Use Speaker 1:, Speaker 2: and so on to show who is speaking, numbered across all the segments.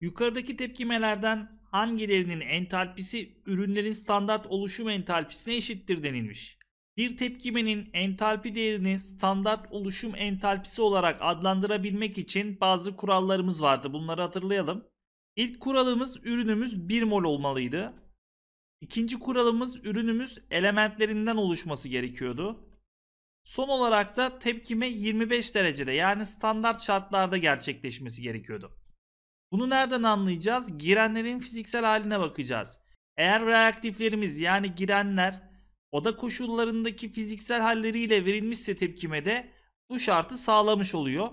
Speaker 1: Yukarıdaki tepkimelerden hangilerinin entalpisi ürünlerin standart oluşum entalpisine eşittir denilmiş. Bir tepkimenin entalpi değerini standart oluşum entalpisi olarak adlandırabilmek için bazı kurallarımız vardı. Bunları hatırlayalım. İlk kuralımız ürünümüz 1 mol olmalıydı. İkinci kuralımız ürünümüz elementlerinden oluşması gerekiyordu. Son olarak da tepkime 25 derecede yani standart şartlarda gerçekleşmesi gerekiyordu. Bunu nereden anlayacağız? Girenlerin fiziksel haline bakacağız. Eğer reaktiflerimiz yani girenler oda koşullarındaki fiziksel halleriyle verilmişse tepkimede bu şartı sağlamış oluyor.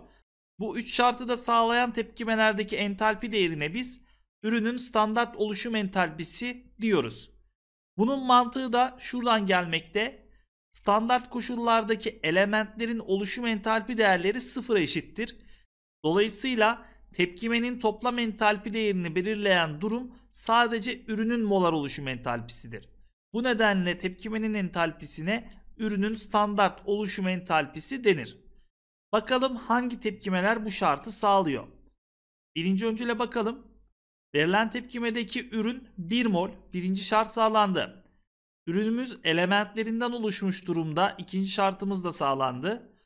Speaker 1: Bu üç şartı da sağlayan tepkimelerdeki entalpi değerine biz ürünün standart oluşum entalpisi diyoruz. Bunun mantığı da şuradan gelmekte. Standart koşullardaki elementlerin oluşum entalpi değerleri sıfıra eşittir. Dolayısıyla Tepkimenin toplam entalpi değerini belirleyen durum sadece ürünün molar oluşum entalpisidir. Bu nedenle tepkimenin entalpisine ürünün standart oluşum entalpisi denir. Bakalım hangi tepkimeler bu şartı sağlıyor. Birinci öncüle bakalım. Verilen tepkimedeki ürün 1 mol, birinci şart sağlandı. Ürünümüz elementlerinden oluşmuş durumda, ikinci şartımız da sağlandı.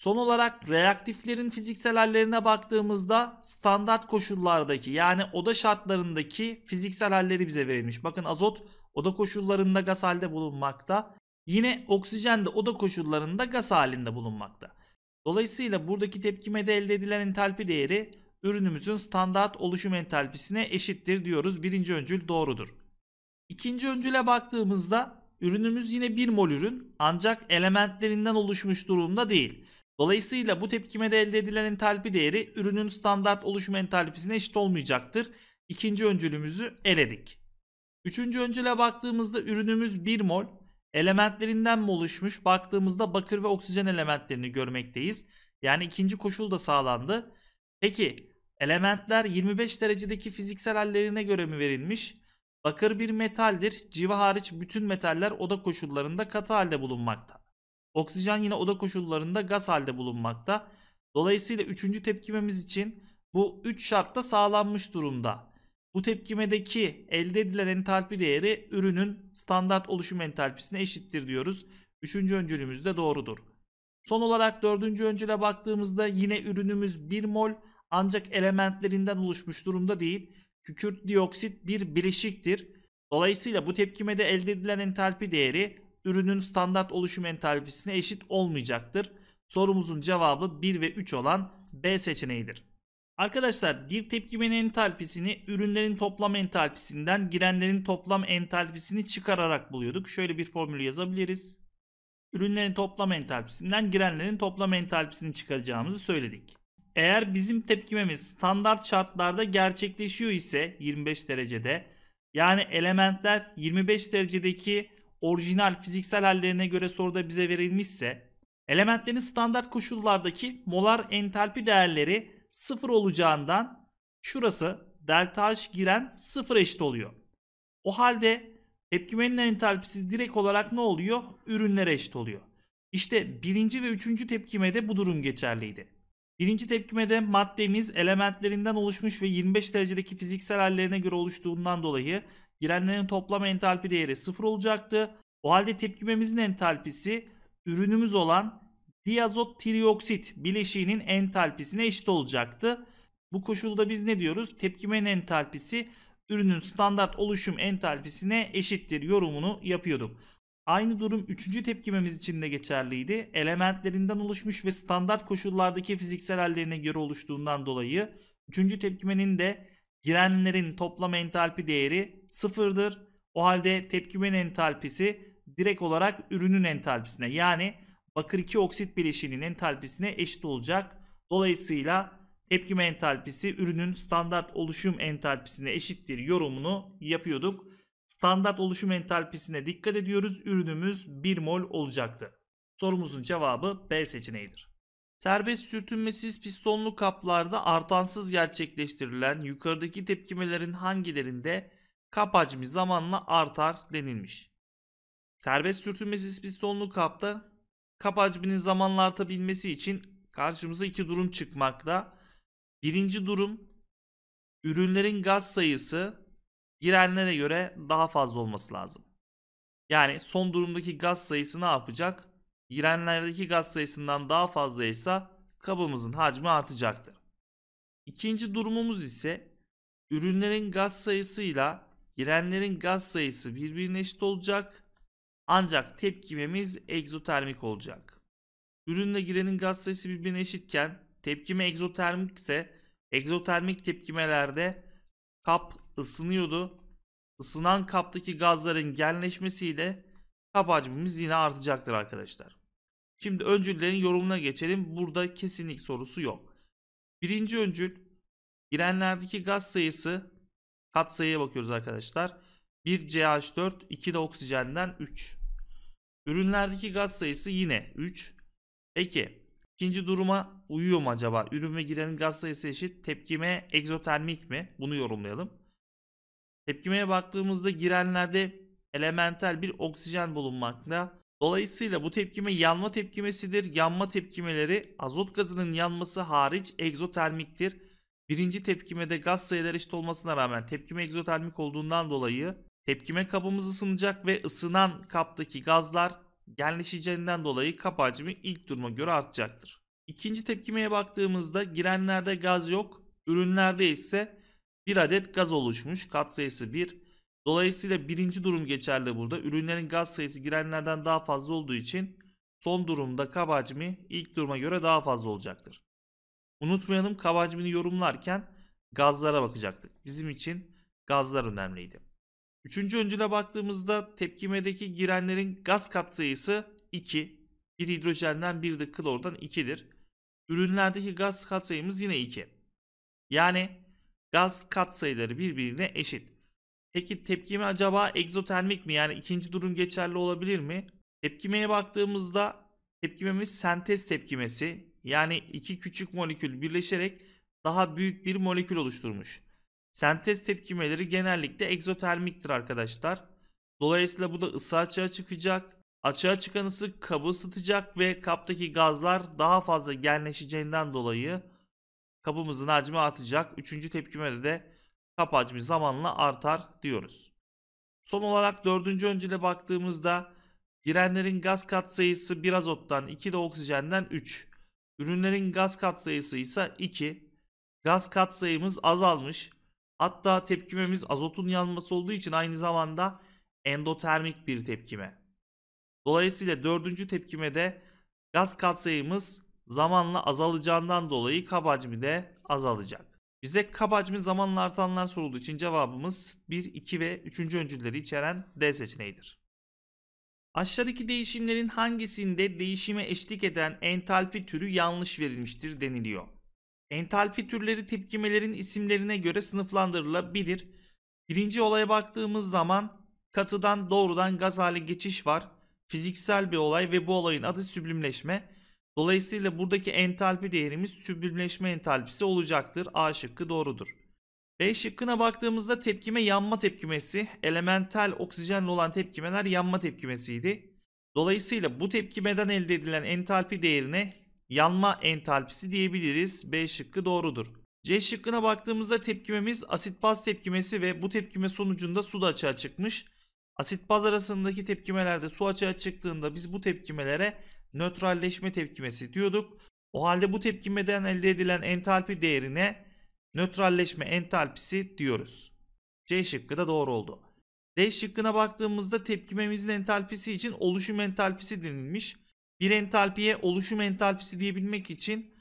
Speaker 1: Son olarak reaktiflerin fiziksel hallerine baktığımızda standart koşullardaki yani oda şartlarındaki fiziksel halleri bize verilmiş. Bakın azot oda koşullarında gaz halde bulunmakta. Yine oksijen de oda koşullarında gaz halinde bulunmakta. Dolayısıyla buradaki tepkimede elde edilen entalpi değeri ürünümüzün standart oluşum entalpisine eşittir diyoruz. Birinci öncül doğrudur. İkinci öncüle baktığımızda ürünümüz yine 1 mol ürün ancak elementlerinden oluşmuş durumda değil. Dolayısıyla bu tepkimede elde edilen entalpi değeri ürünün standart oluşum entalpisine eşit olmayacaktır. İkinci öncülümüzü eledik. Üçüncü öncüle baktığımızda ürünümüz 1 mol. Elementlerinden mi oluşmuş? Baktığımızda bakır ve oksijen elementlerini görmekteyiz. Yani ikinci koşul da sağlandı. Peki elementler 25 derecedeki fiziksel hallerine göre mi verilmiş? Bakır bir metaldir. Civa hariç bütün metaller oda koşullarında katı halde bulunmakta. Oksijen yine oda koşullarında gaz halde bulunmakta. Dolayısıyla üçüncü tepkimemiz için bu 3 şartta sağlanmış durumda. Bu tepkimedeki elde edilen entalpi değeri ürünün standart oluşum entalpisine eşittir diyoruz. Üçüncü öncülümüz de doğrudur. Son olarak dördüncü öncüle baktığımızda yine ürünümüz 1 mol ancak elementlerinden oluşmuş durumda değil. Kükürt dioksit bir bileşiktir. Dolayısıyla bu tepkimede elde edilen entalpi değeri ürünün standart oluşum entalpisine eşit olmayacaktır. Sorumuzun cevabı 1 ve 3 olan B seçeneğidir. Arkadaşlar bir tepkimenin entalpisini ürünlerin toplam entalpisinden girenlerin toplam entalpisini çıkararak buluyorduk. Şöyle bir formülü yazabiliriz. Ürünlerin toplam entalpisinden girenlerin toplam entalpisini çıkaracağımızı söyledik. Eğer bizim tepkimemiz standart şartlarda gerçekleşiyor ise 25 derecede yani elementler 25 derecedeki orijinal fiziksel hallerine göre soruda bize verilmişse elementlerin standart koşullardaki molar entalpi değerleri sıfır olacağından şurası delta H giren sıfır eşit oluyor. O halde tepkimenin entalpisi direkt olarak ne oluyor? Ürünlere eşit oluyor. İşte birinci ve üçüncü tepkimede bu durum geçerliydi. Birinci tepkimede maddemiz elementlerinden oluşmuş ve 25 derecedeki fiziksel hallerine göre oluştuğundan dolayı girenlerin toplam entalpi değeri 0 olacaktı. O halde tepkimemizin entalpisi ürünümüz olan diazot trioksit bileşiğinin entalpisine eşit olacaktı. Bu koşulda biz ne diyoruz? Tepkimenin entalpisi ürünün standart oluşum entalpisine eşittir yorumunu yapıyordum. Aynı durum 3. tepkimemiz için de geçerliydi. Elementlerinden oluşmuş ve standart koşullardaki fiziksel hallerine göre oluştuğundan dolayı 3. tepkimenin de girenlerin toplam entalpi değeri sıfırdır. O halde tepkimen entalpisi direkt olarak ürünün entalpisine yani bakır 2 oksit bileşiğinin entalpisine eşit olacak. Dolayısıyla tepkime entalpisi ürünün standart oluşum entalpisine eşittir yorumunu yapıyorduk. Standart oluşum entalpisine dikkat ediyoruz. Ürünümüz 1 mol olacaktı. Sorumuzun cevabı B seçeneğidir. Serbest sürtünmesiz pistonlu kaplarda artansız gerçekleştirilen yukarıdaki tepkimelerin hangilerinde kap hacmi zamanla artar denilmiş. Serbest sürtünmesiz pistonlu kapta kap hacminin zamanla artabilmesi için karşımıza iki durum çıkmakta. Birinci durum ürünlerin gaz sayısı girenlere göre daha fazla olması lazım. Yani son durumdaki gaz sayısı ne yapacak? Girenlerdeki gaz sayısından daha fazlaysa kabımızın hacmi artacaktır. İkinci durumumuz ise ürünlerin gaz sayısıyla girenlerin gaz sayısı birbirine eşit olacak ancak tepkimemiz egzotermik olacak. Ürünle girenin gaz sayısı birbirine eşitken tepkime egzotermik ise egzotermik tepkimelerde kap ısınıyordu. Isınan kaptaki gazların genleşmesiyle kap hacmimiz yine artacaktır arkadaşlar. Şimdi öncüllerin yorumuna geçelim. Burada kesinlik sorusu yok. Birinci öncül girenlerdeki gaz sayısı kat sayıya bakıyoruz arkadaşlar. 1 CH4 2 de oksijenden 3. Ürünlerdeki gaz sayısı yine 3. Peki ikinci duruma uyuyor mu acaba? Ürün ve girenin gaz sayısı eşit tepkime egzotermik mi? Bunu yorumlayalım. Tepkimeye baktığımızda girenlerde elementel bir oksijen bulunmakla. Dolayısıyla bu tepkime yanma tepkimesidir. Yanma tepkimeleri azot gazının yanması hariç egzotermiktir. Birinci tepkimede gaz sayıları eşit olmasına rağmen tepkime egzotermik olduğundan dolayı tepkime kabımız ısınacak ve ısınan kaptaki gazlar genleşeceğinden dolayı kap hacmi ilk duruma göre artacaktır. İkinci tepkimeye baktığımızda girenlerde gaz yok, ürünlerde ise bir adet gaz oluşmuş. Katsayısı 1, Dolayısıyla birinci durum geçerli burada. Ürünlerin gaz sayısı girenlerden daha fazla olduğu için son durumda kaba hacmi ilk duruma göre daha fazla olacaktır. Unutmayalım kaba hacmini yorumlarken gazlara bakacaktık. Bizim için gazlar önemliydi. Üçüncü öncüle baktığımızda tepkimedeki girenlerin gaz katsayısı 2. Bir hidrojenden bir de klordan 2'dir. Ürünlerdeki gaz katsayımız yine 2. Yani gaz katsayıları birbirine eşit. Peki tepkime acaba egzotermik mi? Yani ikinci durum geçerli olabilir mi? Tepkimeye baktığımızda tepkimemiz sentez tepkimesi. Yani iki küçük molekül birleşerek daha büyük bir molekül oluşturmuş. Sentez tepkimeleri genellikle egzotermiktir arkadaşlar. Dolayısıyla bu da ısı açığa çıkacak. Açığa çıkan ısı kabı ısıtacak ve kaptaki gazlar daha fazla genleşeceğinden dolayı kabımızın hacmi artacak. Üçüncü tepkimede de kap hacmi zamanla artar diyoruz. Son olarak dördüncü öncüle baktığımızda girenlerin gaz katsayısı bir azottan 2 de oksijenden 3. Ürünlerin gaz katsayısı ise 2. Gaz katsayımız azalmış. Hatta tepkimemiz azotun yanması olduğu için aynı zamanda endotermik bir tepkime. Dolayısıyla dördüncü tepkimede gaz katsayımız zamanla azalacağından dolayı kap hacmi de azalacak. Bize kab hacmi zamanla artanlar sorulduğu için cevabımız 1, 2 ve 3. öncülleri içeren D seçeneğidir. Aşağıdaki değişimlerin hangisinde değişime eşlik eden entalpi türü yanlış verilmiştir deniliyor. Entalpi türleri tepkimelerin isimlerine göre sınıflandırılabilir. Birinci olaya baktığımız zaman katıdan doğrudan gaz hale geçiş var. Fiziksel bir olay ve bu olayın adı süblimleşme. Dolayısıyla buradaki entalpi değerimiz süblimleşme entalpisi olacaktır. A şıkkı doğrudur. B şıkkına baktığımızda tepkime yanma tepkimesi, elementel oksijenle olan tepkimeler yanma tepkimesiydi. Dolayısıyla bu tepkimeden elde edilen entalpi değerine yanma entalpisi diyebiliriz. B şıkkı doğrudur. C şıkkına baktığımızda tepkimemiz asit baz tepkimesi ve bu tepkime sonucunda su da açığa çıkmış. Asit baz arasındaki tepkimelerde su açığa çıktığında biz bu tepkimelere nötralleşme tepkimesi diyorduk. O halde bu tepkimeden elde edilen entalpi değerine nötralleşme entalpisi diyoruz. C şıkkı da doğru oldu. D şıkkına baktığımızda tepkimemizin entalpisi için oluşum entalpisi denilmiş. Bir entalpiye oluşum entalpisi diyebilmek için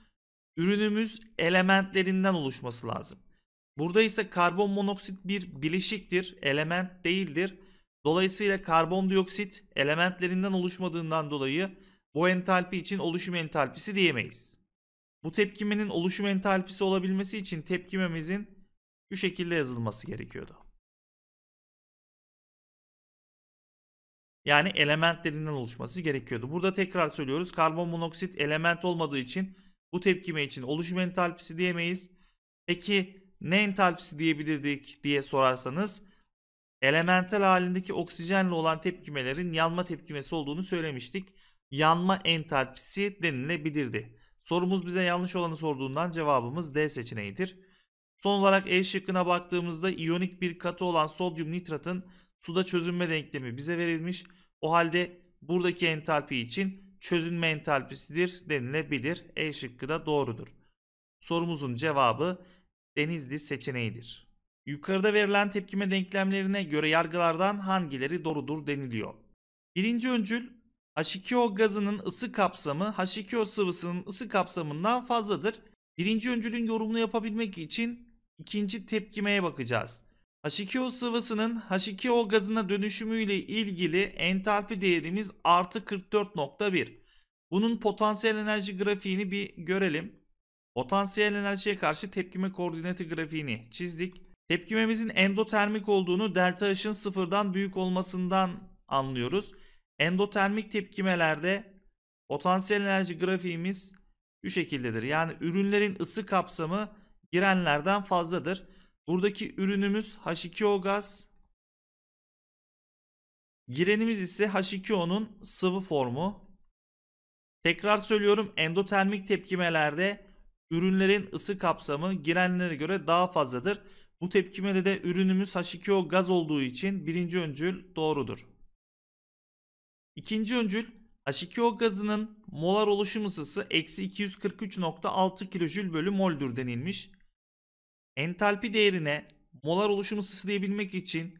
Speaker 1: ürünümüz elementlerinden oluşması lazım. Burada ise karbon monoksit bir bileşiktir, element değildir. Dolayısıyla karbondioksit elementlerinden oluşmadığından dolayı bu entalpi için oluşum entalpisi diyemeyiz. Bu tepkimenin oluşum entalpisi olabilmesi için tepkimemizin şu şekilde yazılması gerekiyordu. Yani elementlerinden oluşması gerekiyordu. Burada tekrar söylüyoruz karbon monoksit element olmadığı için bu tepkime için oluşum entalpisi diyemeyiz. Peki ne entalpisi diyebilirdik diye sorarsanız elemental halindeki oksijenle olan tepkimelerin yanma tepkimesi olduğunu söylemiştik yanma entalpisi denilebilirdi. Sorumuz bize yanlış olanı sorduğundan cevabımız D seçeneğidir. Son olarak E şıkkına baktığımızda iyonik bir katı olan sodyum nitratın suda çözünme denklemi bize verilmiş. O halde buradaki entalpi için çözünme entalpisidir denilebilir. E şıkkı da doğrudur. Sorumuzun cevabı Denizli seçeneğidir. Yukarıda verilen tepkime denklemlerine göre yargılardan hangileri doğrudur deniliyor. Birinci öncül H2O gazının ısı kapsamı H2O sıvısının ısı kapsamından fazladır. Birinci öncülün yorumunu yapabilmek için ikinci tepkimeye bakacağız. H2O sıvısının H2O gazına dönüşümüyle ilgili entalpi değerimiz artı 44.1. Bunun potansiyel enerji grafiğini bir görelim. Potansiyel enerjiye karşı tepkime koordinatı grafiğini çizdik. Tepkimemizin endotermik olduğunu delta H'ın sıfırdan büyük olmasından anlıyoruz. Endotermik tepkimelerde potansiyel enerji grafiğimiz şu şekildedir. Yani ürünlerin ısı kapsamı girenlerden fazladır. Buradaki ürünümüz H2O gaz. Girenimiz ise H2O'nun sıvı formu. Tekrar söylüyorum endotermik tepkimelerde ürünlerin ısı kapsamı girenlere göre daha fazladır. Bu tepkimede de ürünümüz H2O gaz olduğu için birinci öncül doğrudur. İkinci öncül H2O gazının molar oluşum ısısı eksi 243.6 kilojül bölü moldür denilmiş. Entalpi değerine molar oluşum ısısı diyebilmek için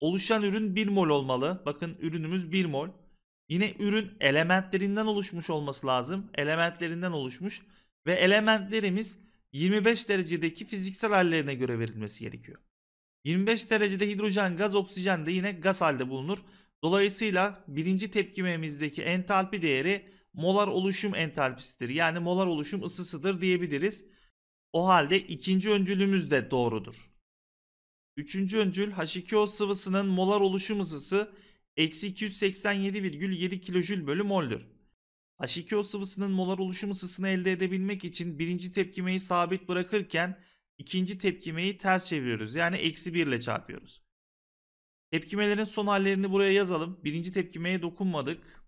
Speaker 1: oluşan ürün 1 mol olmalı. Bakın ürünümüz 1 mol. Yine ürün elementlerinden oluşmuş olması lazım. Elementlerinden oluşmuş ve elementlerimiz 25 derecedeki fiziksel hallerine göre verilmesi gerekiyor. 25 derecede hidrojen gaz oksijen de yine gaz halde bulunur. Dolayısıyla birinci tepkimemizdeki entalpi değeri molar oluşum entalpisidir. Yani molar oluşum ısısıdır diyebiliriz. O halde ikinci öncülümüz de doğrudur. Üçüncü öncül H2O sıvısının molar oluşum ısısı eksi 287,7 kilojül bölü moldür. H2O sıvısının molar oluşum ısısını elde edebilmek için birinci tepkimeyi sabit bırakırken ikinci tepkimeyi ters çeviriyoruz. Yani eksi 1 ile çarpıyoruz. Tepkimelerin son hallerini buraya yazalım. Birinci tepkimeye dokunmadık.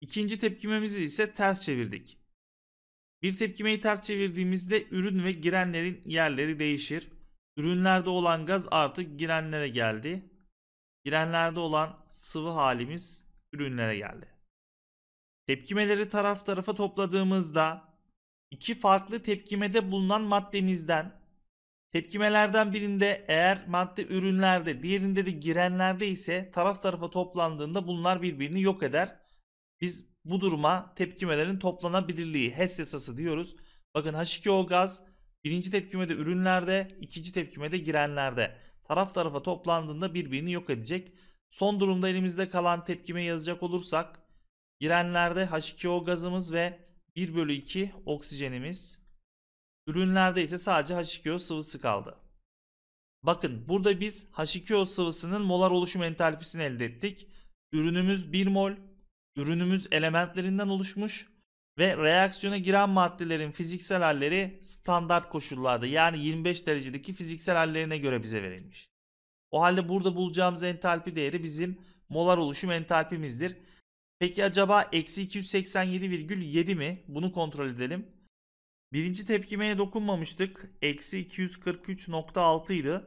Speaker 1: İkinci tepkimemizi ise ters çevirdik. Bir tepkimeyi ters çevirdiğimizde ürün ve girenlerin yerleri değişir. Ürünlerde olan gaz artık girenlere geldi. Girenlerde olan sıvı halimiz ürünlere geldi. Tepkimeleri taraf tarafa topladığımızda iki farklı tepkimede bulunan maddemizden Tepkimelerden birinde eğer madde ürünlerde, diğerinde de girenlerde ise taraf tarafa toplandığında bunlar birbirini yok eder. Biz bu duruma tepkimelerin toplanabilirliği, HES yasası diyoruz. Bakın H2O gaz birinci tepkimede ürünlerde, ikinci tepkimede girenlerde. Taraf tarafa toplandığında birbirini yok edecek. Son durumda elimizde kalan tepkime yazacak olursak girenlerde H2O gazımız ve 1 bölü 2 oksijenimiz Ürünlerde ise sadece H2O sıvısı kaldı. Bakın burada biz H2O sıvısının molar oluşum entalpisini elde ettik. Ürünümüz 1 mol, ürünümüz elementlerinden oluşmuş ve reaksiyona giren maddelerin fiziksel halleri standart koşullarda yani 25 derecedeki fiziksel hallerine göre bize verilmiş. O halde burada bulacağımız entalpi değeri bizim molar oluşum entalpimizdir. Peki acaba eksi 287,7 mi? Bunu kontrol edelim. Birinci tepkimeye dokunmamıştık. Eksi 243.6 idi.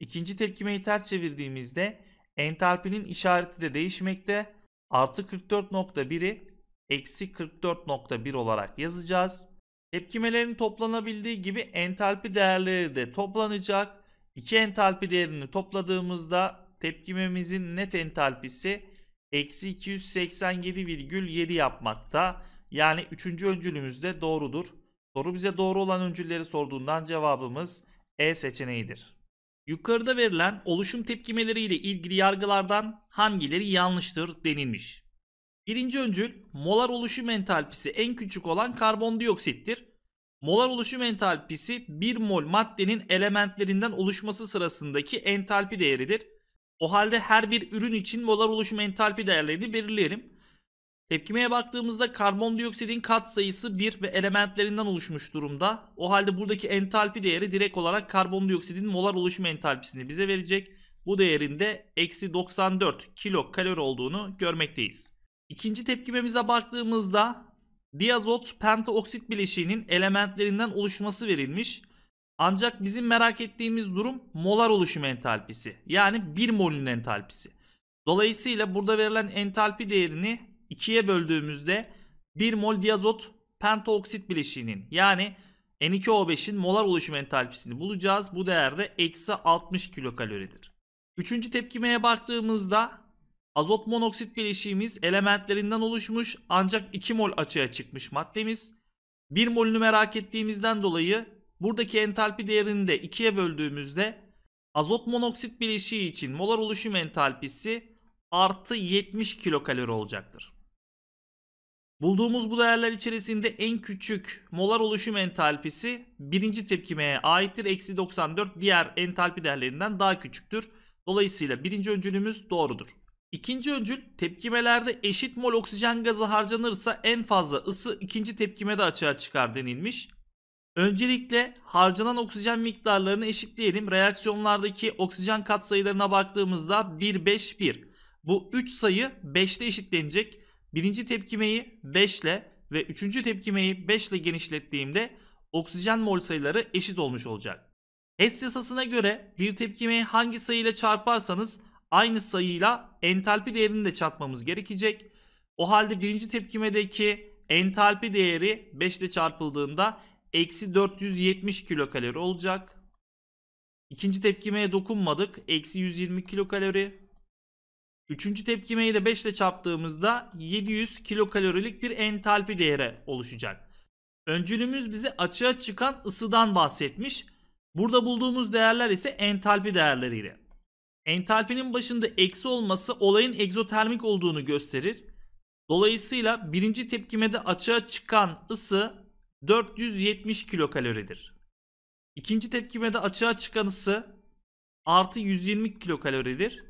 Speaker 1: İkinci tepkimeyi ters çevirdiğimizde entalpinin işareti de değişmekte. Artı 44.1'i eksi 44.1 olarak yazacağız. Tepkimelerin toplanabildiği gibi entalpi değerleri de toplanacak. İki entalpi değerini topladığımızda tepkimemizin net entalpisi eksi 287,7 yapmakta. Yani üçüncü öncülümüz de doğrudur. Soru bize doğru olan öncülleri sorduğundan cevabımız E seçeneğidir. Yukarıda verilen oluşum tepkimeleri ile ilgili yargılardan hangileri yanlıştır denilmiş. Birinci öncül molar oluşum entalpisi en küçük olan karbondioksittir. Molar oluşum entalpisi 1 mol maddenin elementlerinden oluşması sırasındaki entalpi değeridir. O halde her bir ürün için molar oluşum entalpi değerlerini belirleyelim. Tepkimeye baktığımızda karbondioksidin katsayısı 1 ve elementlerinden oluşmuş durumda. O halde buradaki entalpi değeri direkt olarak karbondioksidin molar oluşum entalpisini bize verecek. Bu değerinde eksi 94 kilo kalori olduğunu görmekteyiz. İkinci tepkimemize baktığımızda diazot pentaoksit bileşiğinin elementlerinden oluşması verilmiş. Ancak bizim merak ettiğimiz durum molar oluşum entalpisi. Yani 1 molün entalpisi. Dolayısıyla burada verilen entalpi değerini 2'ye böldüğümüzde 1 mol diazot pentoksit bileşiğinin yani N2O5'in molar oluşum entalpisini bulacağız. Bu değerde eksi 60 kilokaloridir. Üçüncü tepkimeye baktığımızda azot monoksit bileşiğimiz elementlerinden oluşmuş ancak 2 mol açığa çıkmış maddemiz. 1 molünü merak ettiğimizden dolayı buradaki entalpi değerini de 2'ye böldüğümüzde azot monoksit bileşiği için molar oluşum entalpisi artı 70 kilokalori olacaktır. Bulduğumuz bu değerler içerisinde en küçük molar oluşum entalpisi birinci tepkimeye aittir. Eksi 94 diğer entalpi değerlerinden daha küçüktür. Dolayısıyla birinci öncülümüz doğrudur. İkinci öncül tepkimelerde eşit mol oksijen gazı harcanırsa en fazla ısı ikinci tepkimede açığa çıkar denilmiş. Öncelikle harcanan oksijen miktarlarını eşitleyelim. Reaksiyonlardaki oksijen katsayılarına baktığımızda 1, 5, 1. Bu 3 sayı 5'te eşitlenecek. Birinci tepkimeyi 5 ile ve üçüncü tepkimeyi 5 ile genişlettiğimde oksijen mol sayıları eşit olmuş olacak. Hess yasasına göre bir tepkimeyi hangi sayıyla çarparsanız aynı sayıyla entalpi değerini de çarpmamız gerekecek. O halde birinci tepkimedeki entalpi değeri 5 ile çarpıldığında eksi 470 kilokalori olacak. İkinci tepkimeye dokunmadık. Eksi 120 kilokalori. Üçüncü tepkimeyi de 5 ile çarptığımızda 700 kilokalorilik bir entalpi değeri oluşacak. Öncülümüz bize açığa çıkan ısıdan bahsetmiş. Burada bulduğumuz değerler ise entalpi değerleriydi. Entalpinin başında eksi olması olayın egzotermik olduğunu gösterir. Dolayısıyla birinci tepkimede açığa çıkan ısı 470 kilokaloridir. İkinci tepkimede açığa çıkan ısı artı 120 kilokaloridir.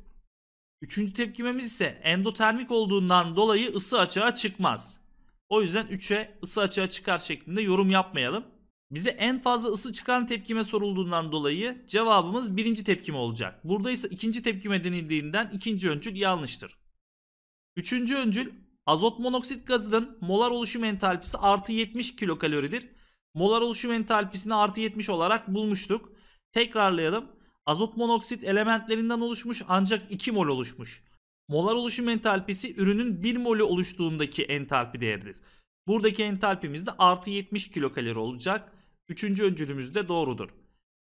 Speaker 1: Üçüncü tepkimemiz ise endotermik olduğundan dolayı ısı açığa çıkmaz. O yüzden 3'e ısı açığa çıkar şeklinde yorum yapmayalım. Bize en fazla ısı çıkan tepkime sorulduğundan dolayı cevabımız birinci tepkime olacak. Burada ise ikinci tepkime denildiğinden ikinci öncül yanlıştır. Üçüncü öncül azot monoksit gazının molar oluşum entalpisi artı 70 kilokaloridir. Molar oluşum entalpisini artı 70 olarak bulmuştuk. Tekrarlayalım. Azot monoksit elementlerinden oluşmuş ancak 2 mol oluşmuş. Molar oluşum entalpisi ürünün 1 molü oluştuğundaki entalpi değeridir. Buradaki entalpimiz de artı 70 kilokalori olacak. Üçüncü öncülümüz de doğrudur.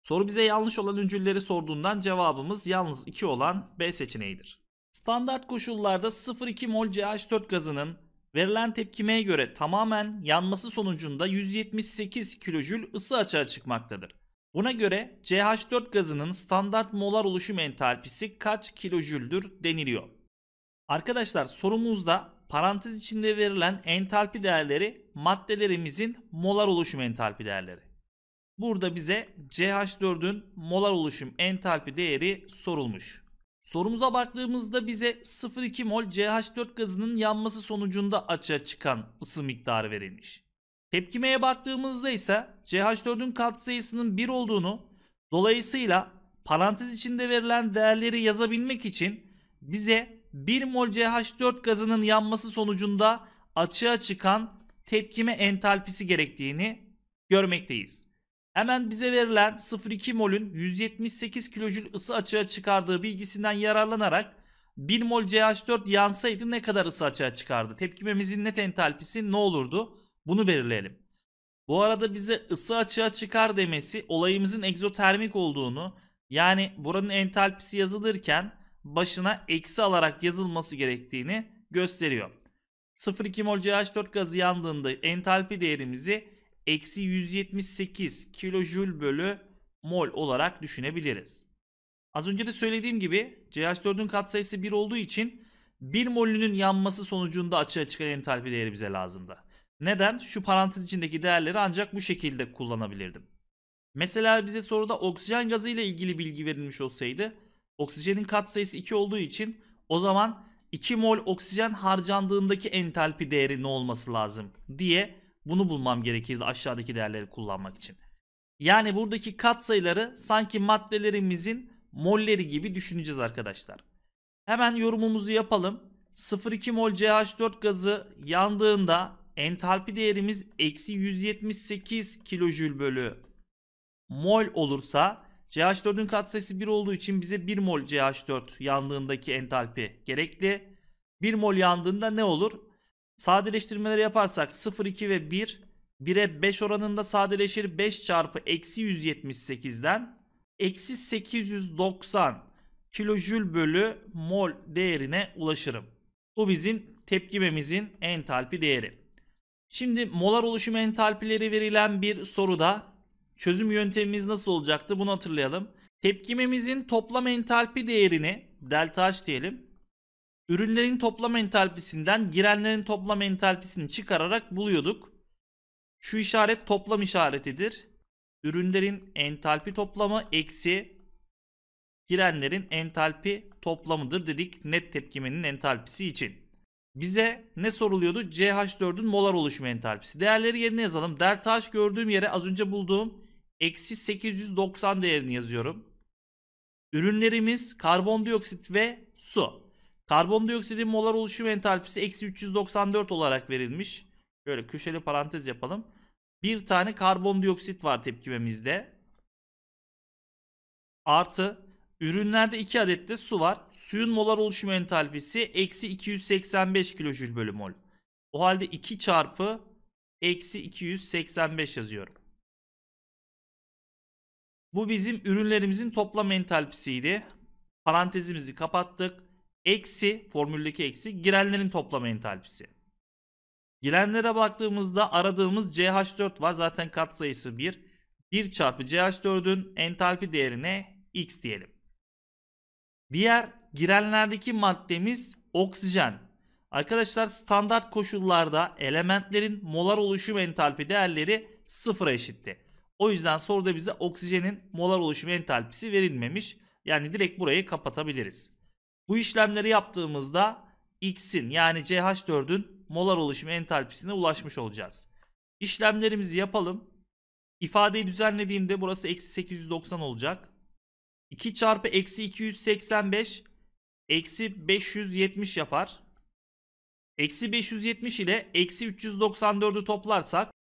Speaker 1: Soru bize yanlış olan öncülleri sorduğundan cevabımız yalnız 2 olan B seçeneğidir. Standart koşullarda 0,2 mol CH4 gazının verilen tepkimeye göre tamamen yanması sonucunda 178 kilojül ısı açığa çıkmaktadır. Buna göre CH4 gazının standart molar oluşum entalpisi kaç kilojüldür deniliyor. Arkadaşlar sorumuzda parantez içinde verilen entalpi değerleri maddelerimizin molar oluşum entalpi değerleri. Burada bize CH4'ün molar oluşum entalpi değeri sorulmuş. Sorumuza baktığımızda bize 0,2 mol CH4 gazının yanması sonucunda açığa çıkan ısı miktarı verilmiş. Tepkimeye baktığımızda ise CH4'ün katsayısının 1 olduğunu dolayısıyla parantez içinde verilen değerleri yazabilmek için bize 1 mol CH4 gazının yanması sonucunda açığa çıkan tepkime entalpisi gerektiğini görmekteyiz. Hemen bize verilen 0,2 mol'ün 178 kilojül ısı açığa çıkardığı bilgisinden yararlanarak 1 mol CH4 yansaydı ne kadar ısı açığa çıkardı? Tepkimemizin net entalpisi ne olurdu? Bunu belirleyelim. Bu arada bize ısı açığa çıkar demesi olayımızın egzotermik olduğunu yani buranın entalpisi yazılırken başına eksi alarak yazılması gerektiğini gösteriyor. 0,2 mol CH4 gazı yandığında entalpi değerimizi eksi 178 kilojül bölü mol olarak düşünebiliriz. Az önce de söylediğim gibi CH4'ün katsayısı 1 olduğu için 1 molünün yanması sonucunda açığa çıkan entalpi değeri bize lazımdı. Neden? Şu parantez içindeki değerleri ancak bu şekilde kullanabilirdim. Mesela bize soruda oksijen gazı ile ilgili bilgi verilmiş olsaydı oksijenin katsayısı 2 olduğu için o zaman 2 mol oksijen harcandığındaki entalpi değeri ne olması lazım diye bunu bulmam gerekirdi aşağıdaki değerleri kullanmak için. Yani buradaki katsayıları sanki maddelerimizin molleri gibi düşüneceğiz arkadaşlar. Hemen yorumumuzu yapalım. 0,2 mol CH4 gazı yandığında entalpi değerimiz eksi 178 kilojül bölü mol olursa CH4'ün katsayısı 1 olduğu için bize 1 mol CH4 yandığındaki entalpi gerekli. 1 mol yandığında ne olur? Sadeleştirmeleri yaparsak 0, 2 ve 1 1'e 5 oranında sadeleşir. 5 çarpı eksi 178'den eksi 890 kilojül bölü mol değerine ulaşırım. Bu bizim tepkimemizin entalpi değeri. Şimdi molar oluşum entalpileri verilen bir soruda çözüm yöntemimiz nasıl olacaktı bunu hatırlayalım. Tepkimemizin toplam entalpi değerini delta H diyelim. Ürünlerin toplam entalpisinden girenlerin toplam entalpisini çıkararak buluyorduk. Şu işaret toplam işaretidir. Ürünlerin entalpi toplamı eksi girenlerin entalpi toplamıdır dedik net tepkimenin entalpisi için. Bize ne soruluyordu? CH4'ün molar oluşum entalpisi. Değerleri yerine yazalım. Delta H gördüğüm yere az önce bulduğum eksi 890 değerini yazıyorum. Ürünlerimiz karbondioksit ve su. Karbondioksitin molar oluşum entalpisi eksi 394 olarak verilmiş. Böyle köşeli parantez yapalım. Bir tane karbondioksit var tepkimemizde. Artı Ürünlerde 2 adet de su var. Suyun molar oluşum entalpisi eksi 285 kilojül bölü mol. O halde 2 çarpı eksi 285 yazıyorum. Bu bizim ürünlerimizin toplam entalpisiydi. Parantezimizi kapattık. Eksi, formüldeki eksi, girenlerin toplam entalpisi. Girenlere baktığımızda aradığımız CH4 var. Zaten katsayısı 1. 1 çarpı CH4'ün entalpi değerine x diyelim. Diğer girenlerdeki maddemiz oksijen. Arkadaşlar standart koşullarda elementlerin molar oluşum entalpi değerleri sıfıra eşitti. O yüzden soruda bize oksijenin molar oluşum entalpisi verilmemiş. Yani direkt burayı kapatabiliriz. Bu işlemleri yaptığımızda X'in yani CH4'ün molar oluşum entalpisine ulaşmış olacağız. İşlemlerimizi yapalım. İfadeyi düzenlediğimde burası eksi 890 olacak. 2 çarpı eksi 285 eksi 570 yapar. Eksi 570 ile eksi 394'ü toplarsak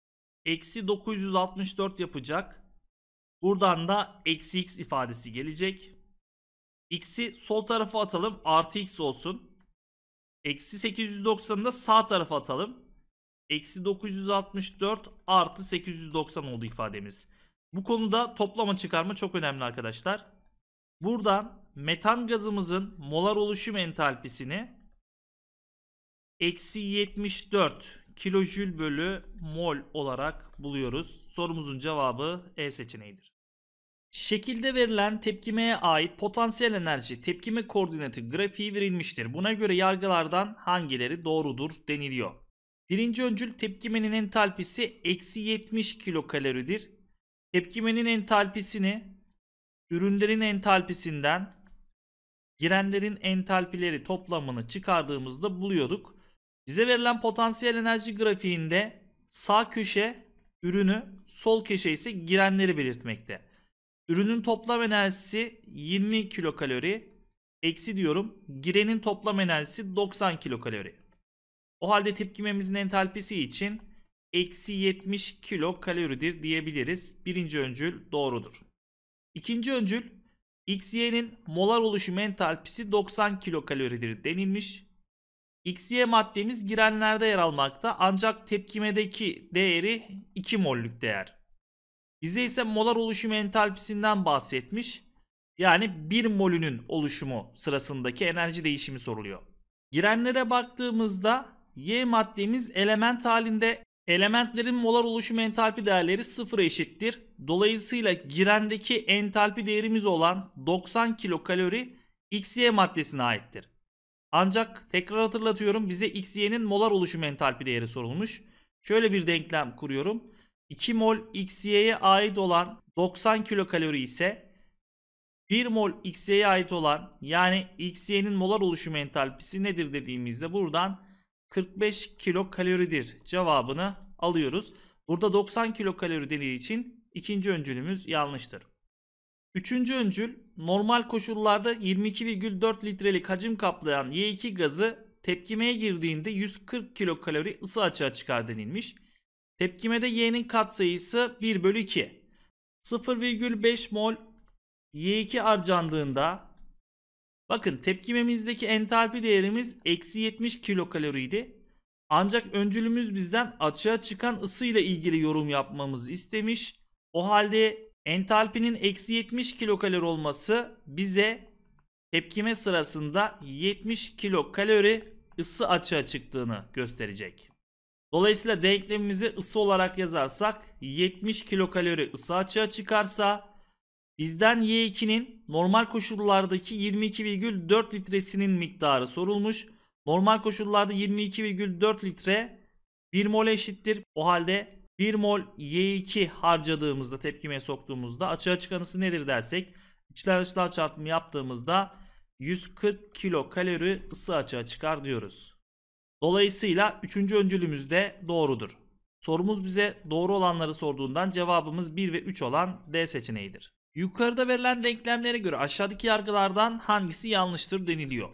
Speaker 1: eksi 964 yapacak. Buradan da eksi x ifadesi gelecek. X'i sol tarafa atalım. Artı x olsun. Eksi 890'ı da sağ tarafa atalım. Eksi 964 artı 890 oldu ifademiz. Bu konuda toplama çıkarma çok önemli arkadaşlar. Buradan metan gazımızın molar oluşum entalpisini eksi 74 kilojül bölü mol olarak buluyoruz. Sorumuzun cevabı E seçeneğidir. Şekilde verilen tepkimeye ait potansiyel enerji tepkime koordinatı grafiği verilmiştir. Buna göre yargılardan hangileri doğrudur deniliyor. Birinci öncül tepkimenin entalpisi eksi 70 kilokaloridir. Tepkimenin entalpisini Ürünlerin entalpisinden girenlerin entalpileri toplamını çıkardığımızda buluyorduk. Bize verilen potansiyel enerji grafiğinde sağ köşe ürünü, sol köşe ise girenleri belirtmekte. Ürünün toplam enerjisi 20 kilokalori. Eksi diyorum. Girenin toplam enerjisi 90 kilokalori. O halde tepkimemizin entalpisi için eksi 70 kilokaloridir diyebiliriz. Birinci öncül doğrudur. İkinci öncül XY'nin molar oluşum entalpisi 90 kilokaloridir denilmiş. XY maddemiz girenlerde yer almakta ancak tepkimedeki değeri 2 mollük değer. Bize ise molar oluşum entalpisinden bahsetmiş. Yani 1 molünün oluşumu sırasındaki enerji değişimi soruluyor. Girenlere baktığımızda Y maddemiz element halinde Elementlerin molar oluşum entalpi değerleri sıfıra eşittir. Dolayısıyla girendeki entalpi değerimiz olan 90 kilokalori XY maddesine aittir. Ancak tekrar hatırlatıyorum bize XY'nin molar oluşum entalpi değeri sorulmuş. Şöyle bir denklem kuruyorum. 2 mol XY'ye ait olan 90 kilokalori ise 1 mol XY'ye ait olan yani XY'nin molar oluşum entalpisi nedir dediğimizde buradan 45 kilo kilokaloridir cevabını alıyoruz. Burada 90 kilo kalori dediği için ikinci öncülümüz yanlıştır. Üçüncü öncül normal koşullarda 22,4 litrelik hacim kaplayan Y2 gazı tepkimeye girdiğinde 140 kilo kalori ısı açığa çıkar denilmiş. Tepkimede Y'nin katsayısı 1 bölü 2. 0,5 mol Y2 harcandığında Bakın tepkimemizdeki entalpi değerimiz eksi 70 kilokaloriydi. Ancak öncülümüz bizden açığa çıkan ısıyla ilgili yorum yapmamızı istemiş. O halde entalpinin eksi 70 kilokalori olması bize tepkime sırasında 70 kilokalori ısı açığa çıktığını gösterecek. Dolayısıyla denklemimizi ısı olarak yazarsak 70 kilokalori ısı açığa çıkarsa Bizden Y2'nin normal koşullardaki 22,4 litresinin miktarı sorulmuş. Normal koşullarda 22,4 litre 1 mol eşittir. O halde 1 mol Y2 harcadığımızda tepkimeye soktuğumuzda açığa çıkanısı nedir dersek içler dışlar çarpımı yaptığımızda 140 kilo kalori ısı açığa çıkar diyoruz. Dolayısıyla 3. öncülümüz de doğrudur. Sorumuz bize doğru olanları sorduğundan cevabımız 1 ve 3 olan D seçeneğidir. Yukarıda verilen denklemlere göre aşağıdaki yargılardan hangisi yanlıştır deniliyor.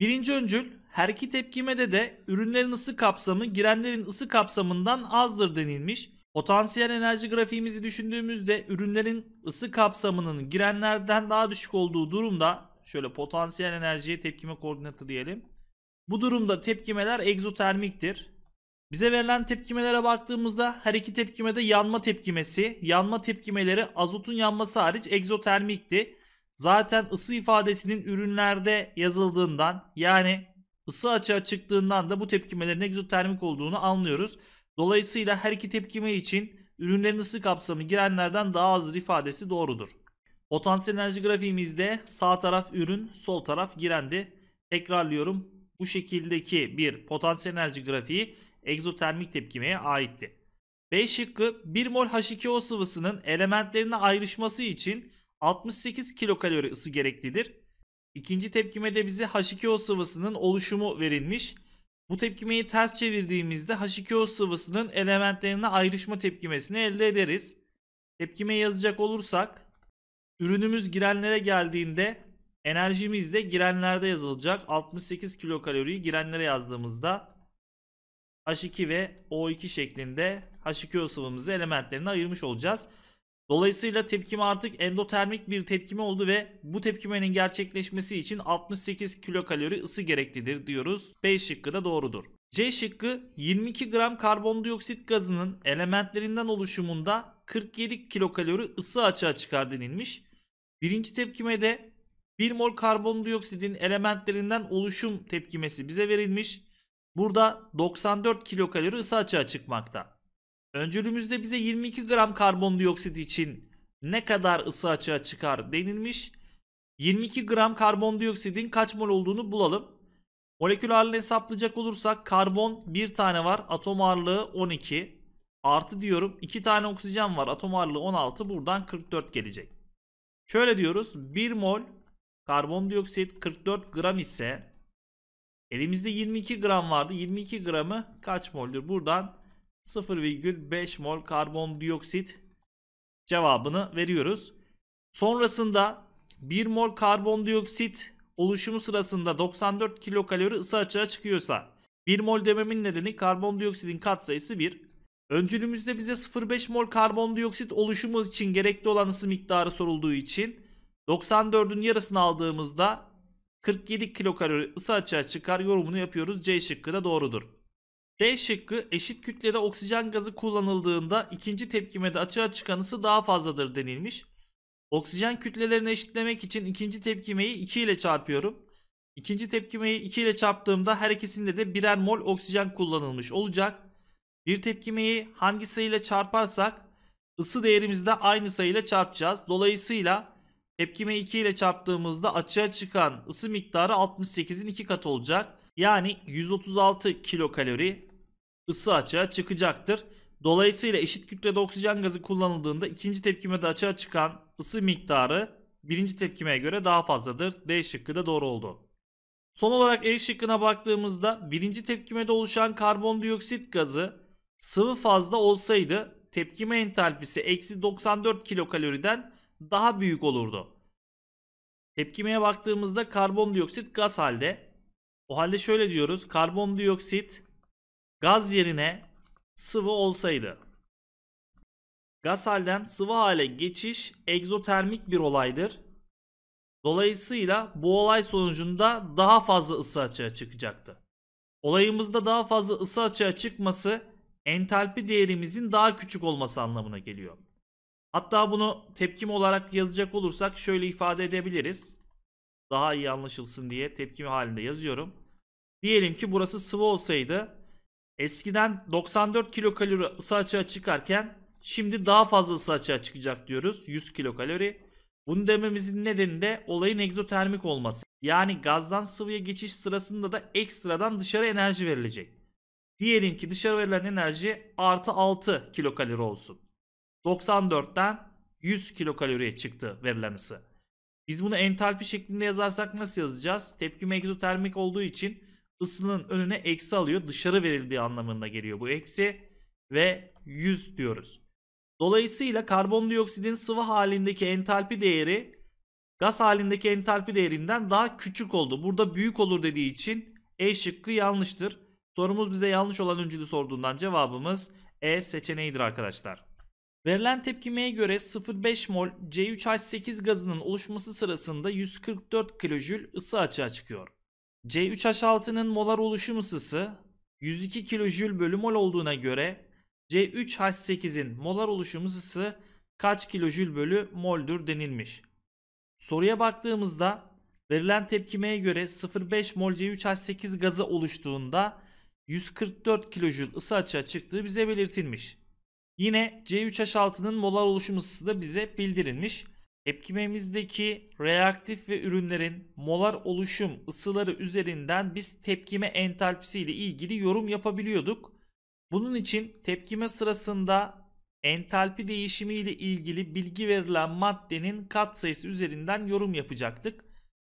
Speaker 1: Birinci öncül her iki tepkimede de ürünlerin ısı kapsamı girenlerin ısı kapsamından azdır denilmiş. Potansiyel enerji grafiğimizi düşündüğümüzde ürünlerin ısı kapsamının girenlerden daha düşük olduğu durumda şöyle potansiyel enerjiye tepkime koordinatı diyelim. Bu durumda tepkimeler egzotermiktir. Bize verilen tepkimelere baktığımızda her iki tepkimede yanma tepkimesi, yanma tepkimeleri azotun yanması hariç egzotermikti. Zaten ısı ifadesinin ürünlerde yazıldığından yani ısı açığa çıktığından da bu tepkimelerin egzotermik olduğunu anlıyoruz. Dolayısıyla her iki tepkime için ürünlerin ısı kapsamı girenlerden daha azdır ifadesi doğrudur. Potansiyel enerji grafiğimizde sağ taraf ürün, sol taraf girendi. Tekrarlıyorum. Bu şekildeki bir potansiyel enerji grafiği egzotermik tepkimeye aitti. B şıkkı 1 mol H2O sıvısının elementlerine ayrışması için 68 kilokalori ısı gereklidir. İkinci tepkimede bize H2O sıvısının oluşumu verilmiş. Bu tepkimeyi ters çevirdiğimizde H2O sıvısının elementlerine ayrışma tepkimesini elde ederiz. Tepkime yazacak olursak ürünümüz girenlere geldiğinde enerjimiz de girenlerde yazılacak. 68 kilokaloriyi girenlere yazdığımızda H2 ve O2 şeklinde H2O sıvımızı elementlerine ayırmış olacağız. Dolayısıyla tepkime artık endotermik bir tepkime oldu ve bu tepkimenin gerçekleşmesi için 68 kilokalori ısı gereklidir diyoruz. B şıkkı da doğrudur. C şıkkı 22 gram karbondioksit gazının elementlerinden oluşumunda 47 kilokalori ısı açığa çıkar denilmiş. Birinci tepkimede 1 mol karbondioksitin elementlerinden oluşum tepkimesi bize verilmiş. Burada 94 kilokalori ısı açığa çıkmakta. Öncülümüzde bize 22 gram karbondioksit için ne kadar ısı açığa çıkar denilmiş. 22 gram karbondioksidin kaç mol olduğunu bulalım. Molekül halini hesaplayacak olursak karbon bir tane var. Atom ağırlığı 12. Artı diyorum 2 tane oksijen var. Atom ağırlığı 16. Buradan 44 gelecek. Şöyle diyoruz. 1 mol karbondioksit 44 gram ise Elimizde 22 gram vardı. 22 gramı kaç moldür? Buradan 0,5 mol karbondioksit cevabını veriyoruz. Sonrasında 1 mol karbondioksit oluşumu sırasında 94 kilokalori ısı açığa çıkıyorsa 1 mol dememin nedeni karbondioksitin katsayısı 1. Öncülümüzde bize 0,5 mol karbondioksit oluşumu için gerekli olan ısı miktarı sorulduğu için 94'ün yarısını aldığımızda 47 kilokalori ısı açığa çıkar yorumunu yapıyoruz. C şıkkı da doğrudur. D şıkkı eşit kütlede oksijen gazı kullanıldığında ikinci tepkimede açığa çıkan ısı daha fazladır denilmiş. Oksijen kütlelerini eşitlemek için ikinci tepkimeyi 2 ile çarpıyorum. İkinci tepkimeyi 2 ile çarptığımda her ikisinde de birer mol oksijen kullanılmış olacak. Bir tepkimeyi hangi sayı ile çarparsak ısı değerimizde aynı sayı ile çarpacağız. Dolayısıyla Tepkime 2 ile çarptığımızda açığa çıkan ısı miktarı 68'in 2 katı olacak. Yani 136 kilokalori ısı açığa çıkacaktır. Dolayısıyla eşit kütlede oksijen gazı kullanıldığında ikinci tepkimede açığa çıkan ısı miktarı birinci tepkimeye göre daha fazladır. D şıkkı da doğru oldu. Son olarak E şıkkına baktığımızda birinci tepkimede oluşan karbondioksit gazı sıvı fazla olsaydı tepkime entalpisi eksi 94 kilokaloriden daha büyük olurdu. Tepkimeye baktığımızda karbondioksit gaz halde. O halde şöyle diyoruz. Karbondioksit gaz yerine sıvı olsaydı. Gaz halden sıvı hale geçiş egzotermik bir olaydır. Dolayısıyla bu olay sonucunda daha fazla ısı açığa çıkacaktı. Olayımızda daha fazla ısı açığa çıkması entalpi değerimizin daha küçük olması anlamına geliyor. Hatta bunu tepkim olarak yazacak olursak şöyle ifade edebiliriz. Daha iyi anlaşılsın diye tepkim halinde yazıyorum. Diyelim ki burası sıvı olsaydı eskiden 94 kilokalori ısı açığa çıkarken şimdi daha fazla ısı açığa çıkacak diyoruz. 100 kilokalori. Bunu dememizin nedeni de olayın egzotermik olması. Yani gazdan sıvıya geçiş sırasında da ekstradan dışarı enerji verilecek. Diyelim ki dışarı verilen enerji artı 6 kilokalori olsun. 94'ten 100 kilokaloriye çıktı verilen ısı. Biz bunu entalpi şeklinde yazarsak nasıl yazacağız? Tepkime egzotermik olduğu için ısının önüne eksi alıyor. Dışarı verildiği anlamında geliyor bu eksi ve 100 diyoruz. Dolayısıyla karbondioksidin sıvı halindeki entalpi değeri gaz halindeki entalpi değerinden daha küçük oldu. Burada büyük olur dediği için E şıkkı yanlıştır. Sorumuz bize yanlış olan öncülü sorduğundan cevabımız E seçeneğidir arkadaşlar. Verilen tepkimeye göre 0,5 mol C3H8 gazının oluşması sırasında 144 kilojül ısı açığa çıkıyor. C3H6'nın molar oluşum ısısı 102 kilojül bölü mol olduğuna göre C3H8'in molar oluşum ısısı kaç kilojül bölü moldür denilmiş. Soruya baktığımızda verilen tepkimeye göre 0,5 mol C3H8 gazı oluştuğunda 144 kilojül ısı açığa çıktığı bize belirtilmiş. Yine C3H6'nın molar oluşum ısısı da bize bildirilmiş. Tepkimemizdeki reaktif ve ürünlerin molar oluşum ısıları üzerinden biz tepkime entalpisi ile ilgili yorum yapabiliyorduk. Bunun için tepkime sırasında entalpi değişimi ile ilgili bilgi verilen maddenin katsayısı üzerinden yorum yapacaktık.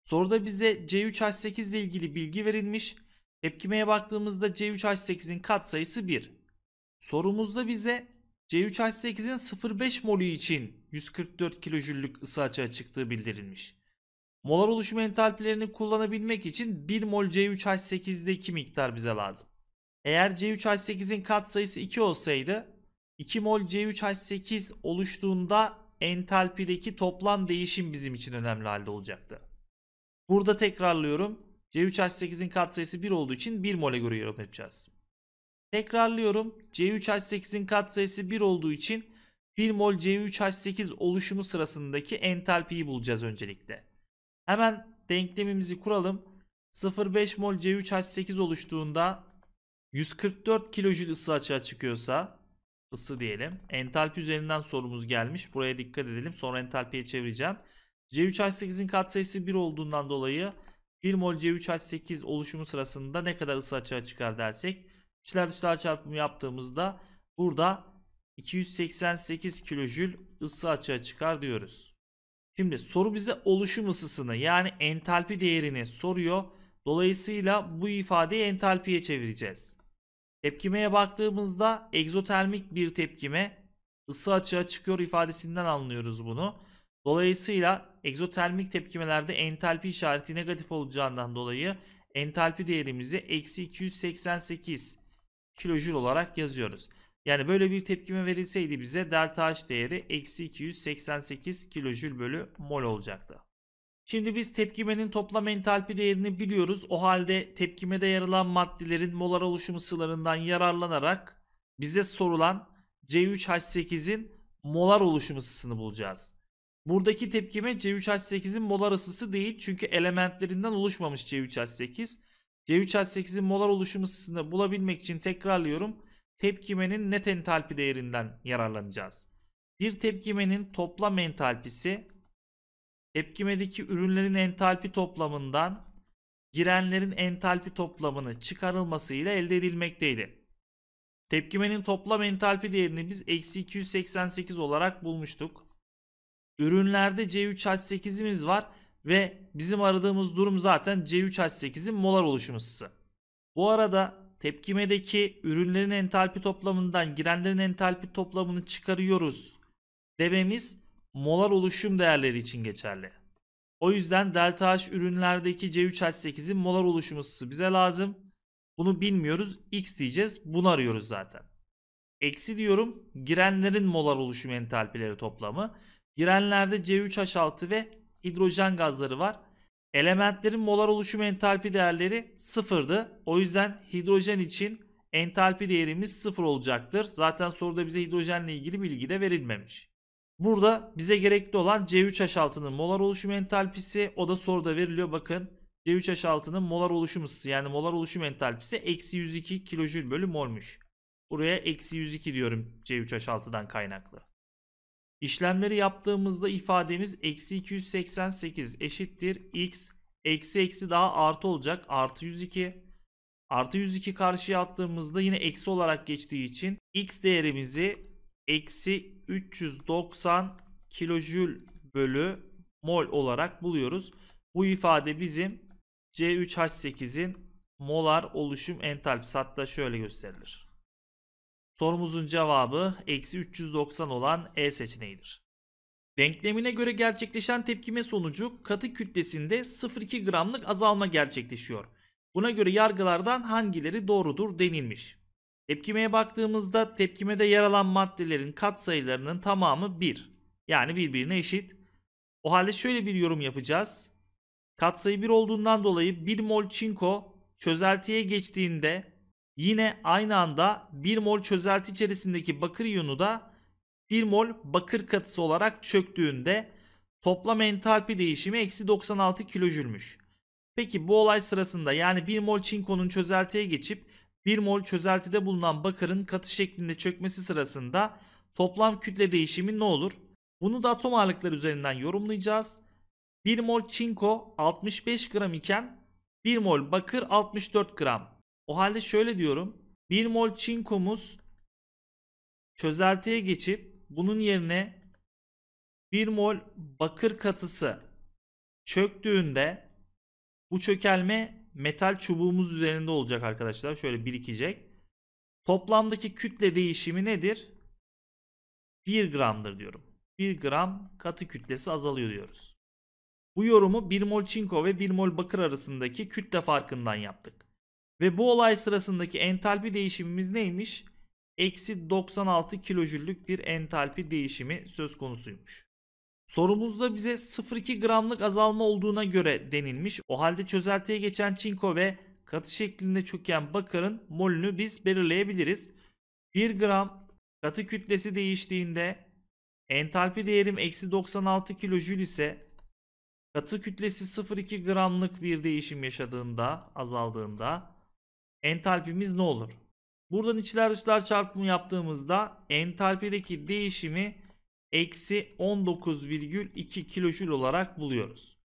Speaker 1: Soruda bize C3H8 ile ilgili bilgi verilmiş. Tepkimeye baktığımızda C3H8'in katsayısı 1. Sorumuzda bize C3H8'in 0.5 molü için 144 kilojüllük ısı açığa çıktığı bildirilmiş. Molar oluşum entalpilerini kullanabilmek için 1 mol C3H8'deki miktar bize lazım. Eğer C3H8'in katsayısı 2 olsaydı 2 mol C3H8 oluştuğunda entalpideki toplam değişim bizim için önemli halde olacaktı. Burada tekrarlıyorum. C3H8'in katsayısı 1 olduğu için 1 mole göre yorum yapacağız. Tekrarlıyorum. C3H8'in katsayısı 1 olduğu için 1 mol C3H8 oluşumu sırasındaki entalpiyi bulacağız öncelikle. Hemen denklemimizi kuralım. 0,5 mol C3H8 oluştuğunda 144 kilojül ısı açığa çıkıyorsa ısı diyelim. Entalpi üzerinden sorumuz gelmiş. Buraya dikkat edelim. Sonra entalpiye çevireceğim. C3H8'in katsayısı 1 olduğundan dolayı 1 mol C3H8 oluşumu sırasında ne kadar ısı açığa çıkar dersek İçler dışlar çarpımı yaptığımızda burada 288 kilojül ısı açığa çıkar diyoruz. Şimdi soru bize oluşum ısısını yani entalpi değerini soruyor. Dolayısıyla bu ifadeyi entalpiye çevireceğiz. Tepkimeye baktığımızda egzotermik bir tepkime ısı açığa çıkıyor ifadesinden anlıyoruz bunu. Dolayısıyla egzotermik tepkimelerde entalpi işareti negatif olacağından dolayı entalpi değerimizi eksi 288 kilojul olarak yazıyoruz. Yani böyle bir tepkime verilseydi bize delta H değeri eksi 288 kilojul bölü mol olacaktı. Şimdi biz tepkimenin toplam entalpi değerini biliyoruz. O halde tepkimede yer alan maddelerin molar oluşum ısılarından yararlanarak bize sorulan C3H8'in molar oluşum ısısını bulacağız. Buradaki tepkime C3H8'in molar ısısı değil çünkü elementlerinden oluşmamış C3H8. C3H8'in molar oluşumu sınırını bulabilmek için tekrarlıyorum. Tepkimenin net entalpi değerinden yararlanacağız. Bir tepkimenin toplam entalpisi tepkimedeki ürünlerin entalpi toplamından girenlerin entalpi toplamını çıkarılmasıyla elde edilmekteydi. Tepkimenin toplam entalpi değerini biz eksi 288 olarak bulmuştuk. Ürünlerde C3H8'imiz var. Ve bizim aradığımız durum zaten C3H8'in molar oluşum ısısı. Bu arada tepkimedeki ürünlerin entalpi toplamından girenlerin entalpi toplamını çıkarıyoruz dememiz molar oluşum değerleri için geçerli. O yüzden delta H ürünlerdeki C3H8'in molar oluşum ısısı bize lazım. Bunu bilmiyoruz. X diyeceğiz. Bunu arıyoruz zaten. Eksi diyorum girenlerin molar oluşum entalpileri toplamı. Girenlerde C3H6 ve hidrojen gazları var. Elementlerin molar oluşum entalpi değerleri sıfırdı. O yüzden hidrojen için entalpi değerimiz sıfır olacaktır. Zaten soruda bize hidrojenle ilgili bilgi de verilmemiş. Burada bize gerekli olan C3H6'nın molar oluşum entalpisi o da soruda veriliyor. Bakın C3H6'nın molar oluşum ısısı yani molar oluşum entalpisi eksi 102 kilojül bölü molmuş. Buraya eksi 102 diyorum C3H6'dan kaynaklı. İşlemleri yaptığımızda ifademiz eksi 288 eşittir x eksi eksi daha artı olacak artı 102. Artı 102 karşıya attığımızda yine eksi olarak geçtiği için x değerimizi eksi 390 kilojül bölü mol olarak buluyoruz. Bu ifade bizim C3H8'in molar oluşum entalpisi hatta şöyle gösterilir. Sorumuzun cevabı eksi 390 olan E seçeneğidir. Denklemine göre gerçekleşen tepkime sonucu katı kütlesinde 0,2 gramlık azalma gerçekleşiyor. Buna göre yargılardan hangileri doğrudur denilmiş. Tepkimeye baktığımızda tepkimede yer alan maddelerin kat sayılarının tamamı 1. Yani birbirine eşit. O halde şöyle bir yorum yapacağız. Katsayı 1 olduğundan dolayı 1 mol çinko çözeltiye geçtiğinde Yine aynı anda 1 mol çözelti içerisindeki bakır iyonu da 1 mol bakır katısı olarak çöktüğünde toplam entalpi değişimi eksi 96 kilojülmüş. Peki bu olay sırasında yani 1 mol çinkonun çözeltiye geçip 1 mol çözeltide bulunan bakırın katı şeklinde çökmesi sırasında toplam kütle değişimi ne olur? Bunu da atom ağırlıkları üzerinden yorumlayacağız. 1 mol çinko 65 gram iken 1 mol bakır 64 gram. O halde şöyle diyorum. 1 mol çinkomuz çözeltiye geçip bunun yerine 1 mol bakır katısı çöktüğünde bu çökelme metal çubuğumuz üzerinde olacak arkadaşlar. Şöyle birikecek. Toplamdaki kütle değişimi nedir? 1 gramdır diyorum. 1 gram katı kütlesi azalıyor diyoruz. Bu yorumu 1 mol çinko ve 1 mol bakır arasındaki kütle farkından yaptık. Ve bu olay sırasındaki entalpi değişimimiz neymiş? Eksi 96 kilojüllük bir entalpi değişimi söz konusuymuş. Sorumuzda bize 0,2 gramlık azalma olduğuna göre denilmiş. O halde çözeltiye geçen çinko ve katı şeklinde çöken bakarın molünü biz belirleyebiliriz. 1 gram katı kütlesi değiştiğinde entalpi değerim eksi 96 kilojül ise katı kütlesi 0,2 gramlık bir değişim yaşadığında azaldığında entalpimiz ne olur? Buradan içler dışlar çarpımı yaptığımızda entalpideki değişimi eksi 19,2 kilojül olarak buluyoruz.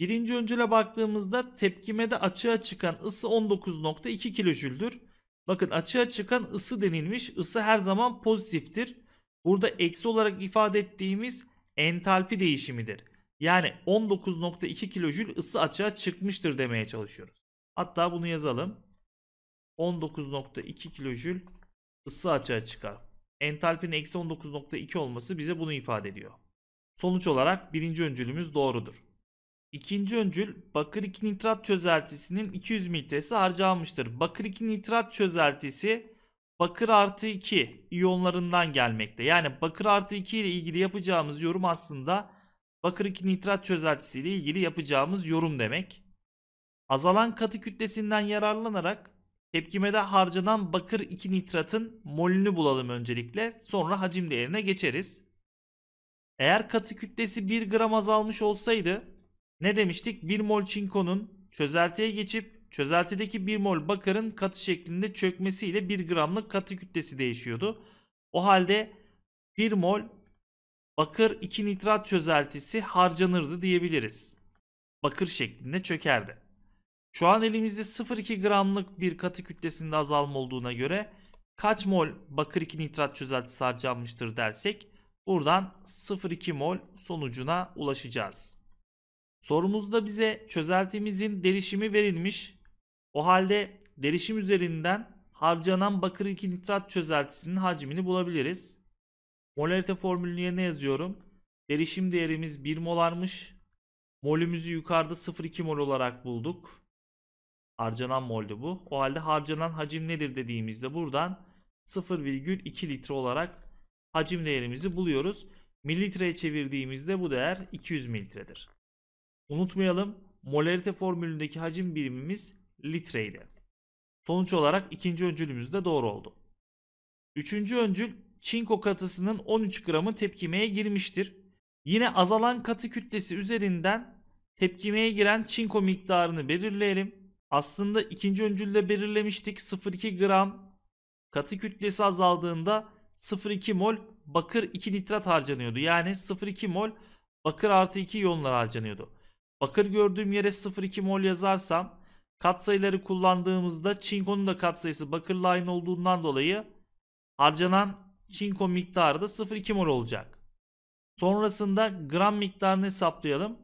Speaker 1: Birinci öncüle baktığımızda tepkimede açığa çıkan ısı 19.2 kilojüldür. Bakın açığa çıkan ısı denilmiş. Isı her zaman pozitiftir. Burada eksi olarak ifade ettiğimiz entalpi değişimidir. Yani 19.2 kilojül ısı açığa çıkmıştır demeye çalışıyoruz. Hatta bunu yazalım. 19.2 kilojül ısı açığa çıkar. Entalpinin eksi 19.2 olması bize bunu ifade ediyor. Sonuç olarak birinci öncülümüz doğrudur. İkinci öncül bakır 2 nitrat çözeltisinin 200 mililitresi harcanmıştır. Bakır 2 nitrat çözeltisi bakır artı 2 iyonlarından gelmekte. Yani bakır artı 2 ile ilgili yapacağımız yorum aslında bakır 2 nitrat çözeltisi ile ilgili yapacağımız yorum demek. Azalan katı kütlesinden yararlanarak Tepkimede harcanan bakır 2 nitratın molünü bulalım öncelikle. Sonra hacim değerine geçeriz. Eğer katı kütlesi 1 gram azalmış olsaydı ne demiştik? 1 mol çinkonun çözeltiye geçip çözeltideki 1 mol bakırın katı şeklinde çökmesiyle 1 gramlık katı kütlesi değişiyordu. O halde 1 mol bakır 2 nitrat çözeltisi harcanırdı diyebiliriz. Bakır şeklinde çökerdi. Şu an elimizde 0,2 gramlık bir katı kütlesinde azalma olduğuna göre kaç mol bakır 2 nitrat çözeltisi harcanmıştır dersek buradan 0,2 mol sonucuna ulaşacağız. Sorumuzda bize çözeltimizin derişimi verilmiş. O halde derişim üzerinden harcanan bakır 2 nitrat çözeltisinin hacmini bulabiliriz. Molarite formülünü yerine yazıyorum. Derişim değerimiz 1 molarmış. Molümüzü yukarıda 0,2 mol olarak bulduk. Harcanan moldu bu. O halde harcanan hacim nedir dediğimizde buradan 0,2 litre olarak hacim değerimizi buluyoruz. Mililitreye çevirdiğimizde bu değer 200 mililitredir. Unutmayalım molarite formülündeki hacim birimimiz litreydi. Sonuç olarak ikinci öncülümüz de doğru oldu. Üçüncü öncül çinko katısının 13 gramı tepkimeye girmiştir. Yine azalan katı kütlesi üzerinden tepkimeye giren çinko miktarını belirleyelim. Aslında ikinci öncülde belirlemiştik 0,2 gram katı kütlesi azaldığında 0,2 mol bakır 2 nitrat harcanıyordu. Yani 0,2 mol bakır artı 2 iyonlar harcanıyordu. Bakır gördüğüm yere 0,2 mol yazarsam katsayıları kullandığımızda çinkonun da katsayısı bakırla aynı olduğundan dolayı harcanan çinko miktarı da 0,2 mol olacak. Sonrasında gram miktarını hesaplayalım.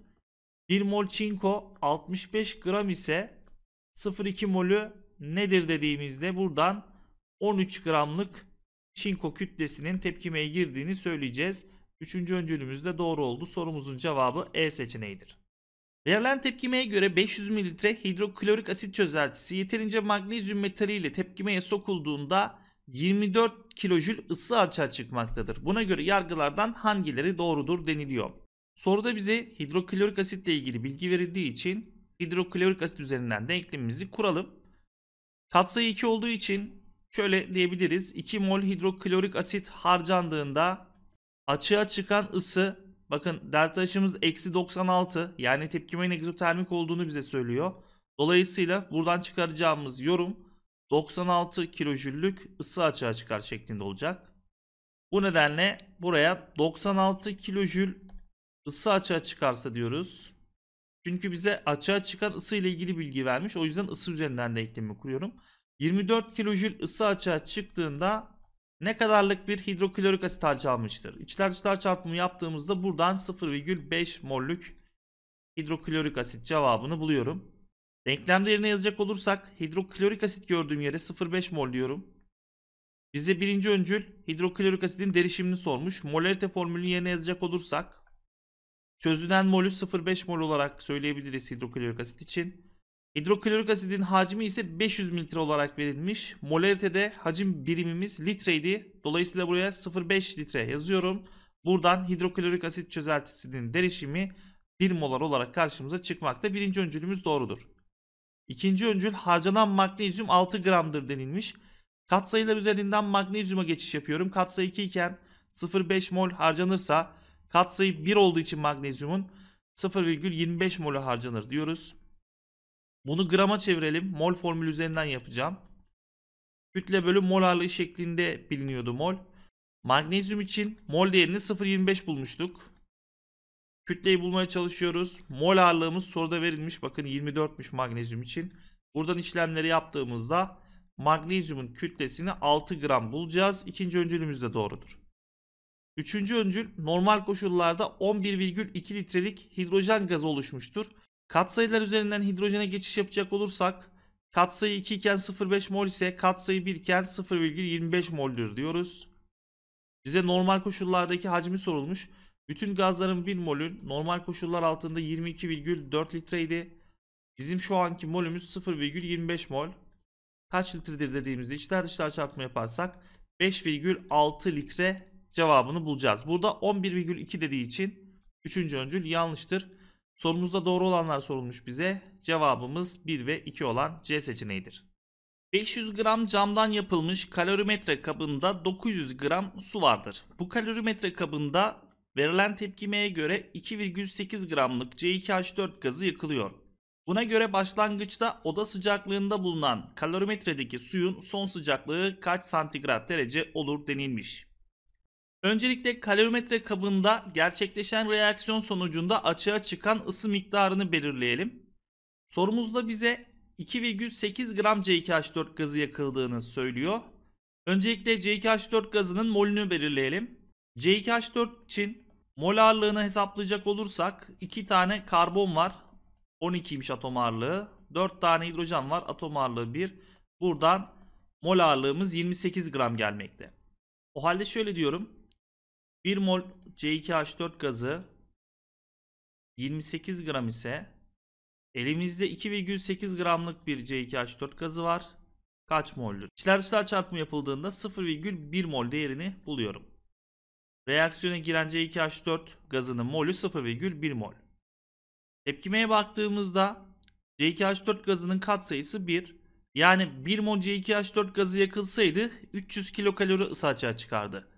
Speaker 1: 1 mol çinko 65 gram ise 0.2 molü nedir dediğimizde buradan 13 gramlık çinko kütlesinin tepkimeye girdiğini söyleyeceğiz. Üçüncü öncülümüz de doğru oldu. Sorumuzun cevabı E seçeneğidir. Verilen tepkimeye göre 500 mililitre hidroklorik asit çözeltisi yeterince magnezyum metali ile tepkimeye sokulduğunda 24 kilojül ısı açığa çıkmaktadır. Buna göre yargılardan hangileri doğrudur deniliyor. Soruda bize hidroklorik asitle ilgili bilgi verildiği için hidroklorik asit üzerinden denklemimizi kuralım. Katsayı 2 olduğu için şöyle diyebiliriz. 2 mol hidroklorik asit harcandığında açığa çıkan ısı bakın delta açımız eksi 96 yani tepkimenin egzotermik olduğunu bize söylüyor. Dolayısıyla buradan çıkaracağımız yorum 96 kilojüllük ısı açığa çıkar şeklinde olacak. Bu nedenle buraya 96 kilojül ısı açığa çıkarsa diyoruz. Çünkü bize açığa çıkan ısı ile ilgili bilgi vermiş. O yüzden ısı üzerinden de denklemi kuruyorum. 24 kilojül ısı açığa çıktığında ne kadarlık bir hidroklorik asit harcı almıştır? İçler dışlar çarpımı yaptığımızda buradan 0,5 mollük hidroklorik asit cevabını buluyorum. Denklemde yerine yazacak olursak hidroklorik asit gördüğüm yere 0,5 mol diyorum. Bize birinci öncül hidroklorik asitin derişimini sormuş. Molarite formülünü yerine yazacak olursak Çözünen molü 0,5 mol olarak söyleyebiliriz hidroklorik asit için. Hidroklorik asidin hacmi ise 500 mililitre olarak verilmiş. Molaritede hacim birimimiz litreydi. Dolayısıyla buraya 0,5 litre yazıyorum. Buradan hidroklorik asit çözeltisinin derişimi 1 molar olarak karşımıza çıkmakta. Birinci öncülümüz doğrudur. İkinci öncül harcanan magnezyum 6 gramdır denilmiş. Katsayılar üzerinden magnezyuma geçiş yapıyorum. Katsayı 2 iken 0,5 mol harcanırsa Katsayı 1 olduğu için magnezyumun 0,25 molü harcanır diyoruz. Bunu grama çevirelim. Mol formülü üzerinden yapacağım. Kütle bölü mol ağırlığı şeklinde biliniyordu mol. Magnezyum için mol değerini 0.25 bulmuştuk. Kütleyi bulmaya çalışıyoruz. Mol ağırlığımız soruda verilmiş. Bakın 24'müş magnezyum için. Buradan işlemleri yaptığımızda magnezyumun kütlesini 6 gram bulacağız. İkinci öncülümüz de doğrudur. Üçüncü öncül normal koşullarda 11,2 litrelik hidrojen gazı oluşmuştur. Katsayılar üzerinden hidrojene geçiş yapacak olursak katsayı 2 iken 0,5 mol ise katsayı 1 iken 0,25 moldur diyoruz. Bize normal koşullardaki hacmi sorulmuş. Bütün gazların 1 molün normal koşullar altında 22,4 litreydi. Bizim şu anki molümüz 0,25 mol. Kaç litredir dediğimizde içler dışlar çarpma yaparsak 5,6 litre cevabını bulacağız. Burada 11,2 dediği için 3. öncül yanlıştır. Sorumuzda doğru olanlar sorulmuş bize. Cevabımız 1 ve 2 olan C seçeneğidir. 500 gram camdan yapılmış kalorimetre kabında 900 gram su vardır. Bu kalorimetre kabında verilen tepkimeye göre 2,8 gramlık C2H4 gazı yakılıyor. Buna göre başlangıçta oda sıcaklığında bulunan kalorimetredeki suyun son sıcaklığı kaç santigrat derece olur denilmiş. Öncelikle kalorimetre kabında gerçekleşen reaksiyon sonucunda açığa çıkan ısı miktarını belirleyelim. Sorumuzda bize 2,8 gram c 4 gazı yakıldığını söylüyor. Öncelikle c 4 gazının molünü belirleyelim. c 4 için mol ağırlığını hesaplayacak olursak 2 tane karbon var. 12'ymiş atom ağırlığı. 4 tane hidrojen var. Atom ağırlığı 1. Buradan mol ağırlığımız 28 gram gelmekte. O halde şöyle diyorum. 1 mol C2H4 gazı 28 gram ise elimizde 2,8 gramlık bir C2H4 gazı var. Kaç moldür? İçler dışlar çarpımı yapıldığında 0,1 mol değerini buluyorum. Reaksiyona giren C2H4 gazının molü 0,1 mol. Tepkimeye baktığımızda C2H4 gazının katsayısı 1. Yani 1 mol C2H4 gazı yakılsaydı 300 kilokalori ısı açığa çıkardı.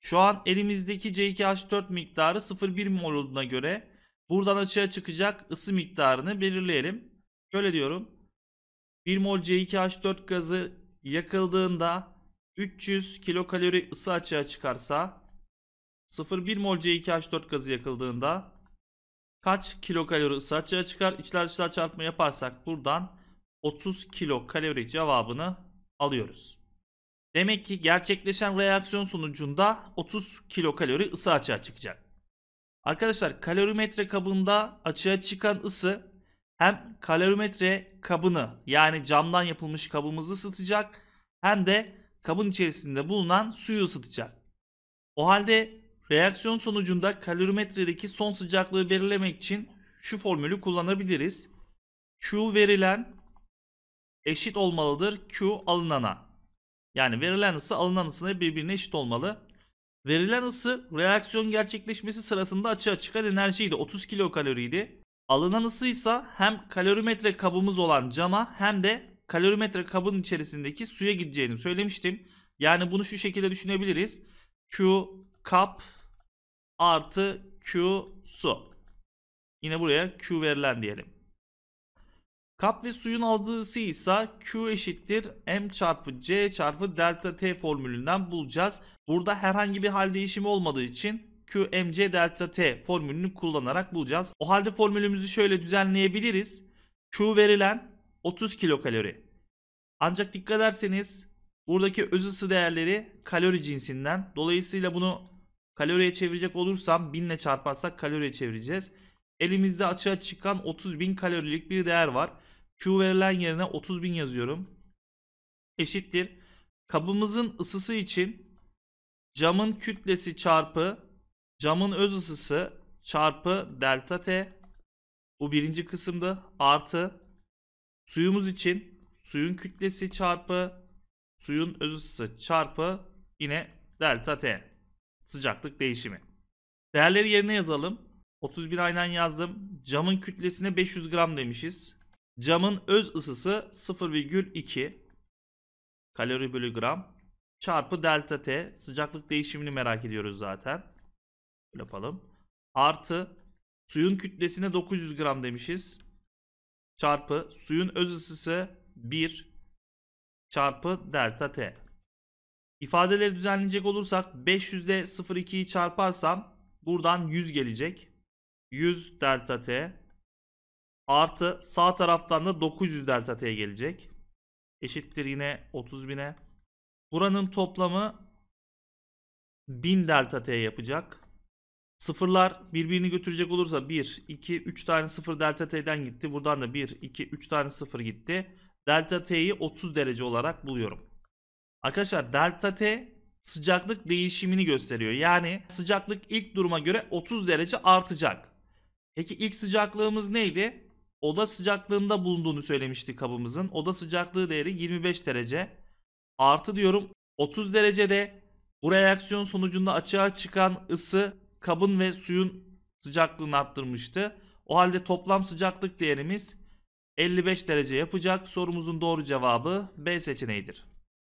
Speaker 1: Şu an elimizdeki C2H4 miktarı 0,1 mol olduğuna göre buradan açığa çıkacak ısı miktarını belirleyelim. Şöyle diyorum. 1 mol C2H4 gazı yakıldığında 300 kilokalori ısı açığa çıkarsa 0,1 mol C2H4 gazı yakıldığında kaç kilokalori ısı açığa çıkar? İçler dışlar çarpma yaparsak buradan 30 kilokalori cevabını alıyoruz. Demek ki gerçekleşen reaksiyon sonucunda 30 kilokalori ısı açığa çıkacak. Arkadaşlar kalorimetre kabında açığa çıkan ısı hem kalorimetre kabını yani camdan yapılmış kabımızı ısıtacak hem de kabın içerisinde bulunan suyu ısıtacak. O halde reaksiyon sonucunda kalorimetredeki son sıcaklığı belirlemek için şu formülü kullanabiliriz. Q verilen eşit olmalıdır Q alınana. Yani verilen ısı alınan ısına birbirine eşit olmalı. Verilen ısı reaksiyon gerçekleşmesi sırasında açığa çıkan enerjiydi. 30 kilokaloriydi. Alınan ısı ise hem kalorimetre kabımız olan cama hem de kalorimetre kabın içerisindeki suya gideceğini söylemiştim. Yani bunu şu şekilde düşünebiliriz. Q kap artı Q su. Yine buraya Q verilen diyelim. Kap ve suyun aldığı ise Q eşittir M çarpı C çarpı delta T formülünden bulacağız. Burada herhangi bir hal değişimi olmadığı için Q MC delta T formülünü kullanarak bulacağız. O halde formülümüzü şöyle düzenleyebiliriz. Q verilen 30 kilokalori. Ancak dikkat ederseniz buradaki öz ısı değerleri kalori cinsinden. Dolayısıyla bunu kaloriye çevirecek olursam 1000 ile çarparsak kaloriye çevireceğiz. Elimizde açığa çıkan 30.000 kalorilik bir değer var. Q verilen yerine 30 bin yazıyorum. Eşittir. Kabımızın ısısı için camın kütlesi çarpı camın öz ısısı çarpı delta T. Bu birinci kısımda artı suyumuz için suyun kütlesi çarpı suyun öz ısısı çarpı yine delta T sıcaklık değişimi. Değerleri yerine yazalım. 30 bin aynen yazdım. Camın kütlesine 500 gram demişiz. Camın öz ısısı 0,2 kalori bölü gram çarpı delta T sıcaklık değişimini merak ediyoruz zaten. yapalım. Artı suyun kütlesine 900 gram demişiz. Çarpı suyun öz ısısı 1 çarpı delta T. İfadeleri düzenleyecek olursak 500'de 0,2'yi çarparsam buradan 100 gelecek. 100 delta T Artı sağ taraftan da 900 delta t gelecek. Eşittir yine 30 Buranın toplamı 1000 delta t yapacak. Sıfırlar birbirini götürecek olursa 1, 2, 3 tane sıfır delta t'den gitti. Buradan da 1, 2, 3 tane sıfır gitti. Delta t'yi 30 derece olarak buluyorum. Arkadaşlar delta t sıcaklık değişimini gösteriyor. Yani sıcaklık ilk duruma göre 30 derece artacak. Peki ilk sıcaklığımız neydi? oda sıcaklığında bulunduğunu söylemişti kabımızın. Oda sıcaklığı değeri 25 derece. Artı diyorum 30 derecede bu reaksiyon sonucunda açığa çıkan ısı kabın ve suyun sıcaklığını arttırmıştı. O halde toplam sıcaklık değerimiz 55 derece yapacak. Sorumuzun doğru cevabı B seçeneğidir.